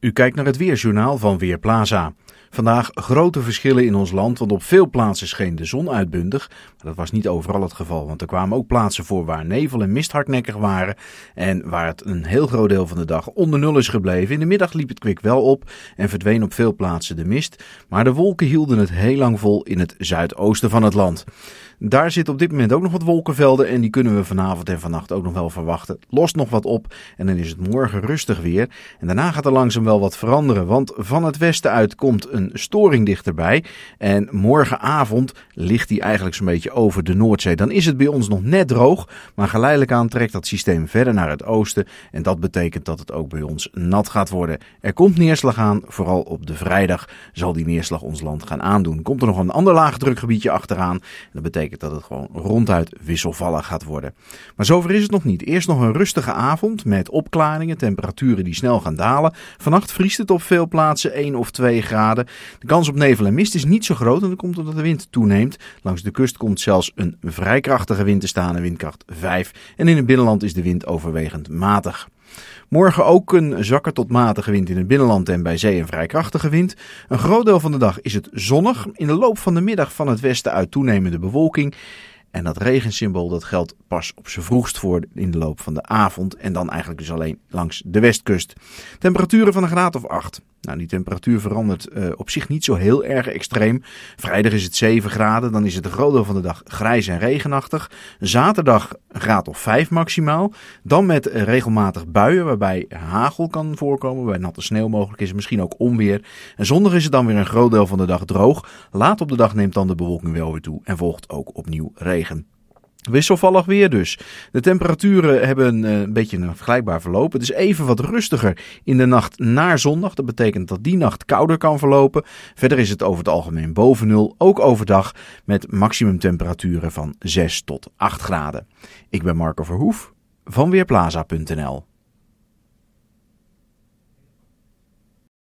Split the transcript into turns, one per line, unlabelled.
U kijkt naar het Weerjournaal van Weerplaza. Vandaag grote verschillen in ons land, want op veel plaatsen scheen de zon uitbundig. Maar dat was niet overal het geval, want er kwamen ook plaatsen voor waar nevel en mist hardnekkig waren. En waar het een heel groot deel van de dag onder nul is gebleven. In de middag liep het kwik wel op en verdween op veel plaatsen de mist. Maar de wolken hielden het heel lang vol in het zuidoosten van het land. Daar zitten op dit moment ook nog wat wolkenvelden en die kunnen we vanavond en vannacht ook nog wel verwachten. Lost nog wat op en dan is het morgen rustig weer. En daarna gaat er langzaam wel wat veranderen, want van het westen uit komt een storing dichterbij. En morgenavond ligt die eigenlijk zo'n beetje over de Noordzee. Dan is het bij ons nog net droog, maar geleidelijk aan trekt dat systeem verder naar het oosten. En dat betekent dat het ook bij ons nat gaat worden. Er komt neerslag aan, vooral op de vrijdag zal die neerslag ons land gaan aandoen. Komt er nog een ander laagdrukgebiedje achteraan. Dat betekent dat het gewoon ronduit wisselvallig gaat worden. Maar zover is het nog niet. Eerst nog een rustige avond met opklaringen, temperaturen die snel gaan dalen. Vanaf Vannacht vriest het op veel plaatsen 1 of 2 graden. De kans op nevel en mist is niet zo groot en dat komt omdat de wind toeneemt. Langs de kust komt zelfs een vrij krachtige wind te staan, een windkracht 5. En in het binnenland is de wind overwegend matig. Morgen ook een zakker tot matige wind in het binnenland en bij zee een vrij krachtige wind. Een groot deel van de dag is het zonnig. In de loop van de middag van het westen uit toenemende bewolking. En dat regensymbool dat geldt pas op zijn vroegst voor in de loop van de avond. En dan eigenlijk dus alleen langs de westkust. Temperaturen van een graad of 8. Nou, die temperatuur verandert eh, op zich niet zo heel erg extreem. Vrijdag is het 7 graden, dan is het een groot deel van de dag grijs en regenachtig. Zaterdag gaat graad of 5 maximaal. Dan met eh, regelmatig buien, waarbij hagel kan voorkomen, bij natte sneeuw mogelijk is, misschien ook onweer. En zondag is het dan weer een groot deel van de dag droog. Laat op de dag neemt dan de bewolking wel weer toe en volgt ook opnieuw regen. Wisselvallig weer dus. De temperaturen hebben eh, een beetje een vergelijkbaar verloop. Het is even wat rustiger in de nacht naar zondag. Dat betekent dat die nacht kouder kan verlopen. Verder is het over het algemeen boven nul, ook overdag, met maximumtemperaturen van 6 tot 8 graden. Ik ben Marco Verhoef van Weerplaza.nl.